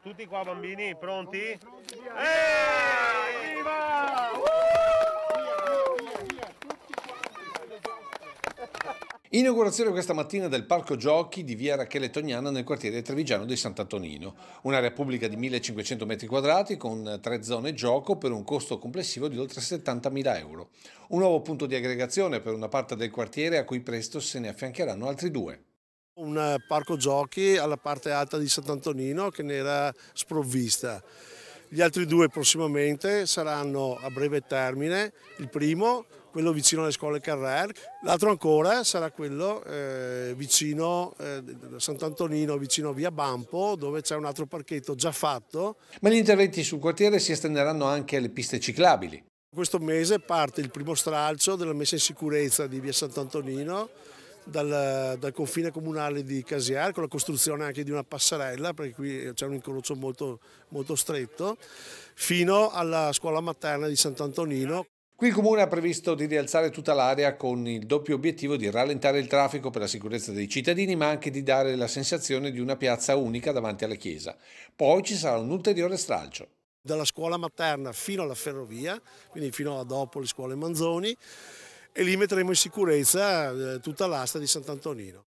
Tutti qua bambini, pronti? Ehi! Viva! Inaugurazione questa mattina del parco giochi di via Rachele Tognana nel quartiere trevigiano di Sant'Antonino, un'area pubblica di 1500 metri quadrati con tre zone gioco per un costo complessivo di oltre 70.000 euro. Un nuovo punto di aggregazione per una parte del quartiere a cui presto se ne affiancheranno altri due. Un eh, parco giochi alla parte alta di Sant'Antonino che ne era sprovvista. Gli altri due prossimamente saranno a breve termine, il primo quello vicino alle scuole Carrer, l'altro ancora sarà quello eh, vicino eh, Sant'Antonino, vicino a Via Bampo, dove c'è un altro parchetto già fatto. Ma gli interventi sul quartiere si estenderanno anche alle piste ciclabili. Questo mese parte il primo stralcio della messa in sicurezza di Via Sant'Antonino, dal, dal confine comunale di Casiar con la costruzione anche di una passerella perché qui c'è un incrocio molto, molto stretto fino alla scuola materna di Sant'Antonino. Qui il Comune ha previsto di rialzare tutta l'area con il doppio obiettivo di rallentare il traffico per la sicurezza dei cittadini, ma anche di dare la sensazione di una piazza unica davanti alla chiesa. Poi ci sarà un ulteriore stralcio. Dalla scuola materna fino alla ferrovia, quindi fino a dopo le scuole Manzoni, e lì metteremo in sicurezza eh, tutta l'asta di Sant'Antonino.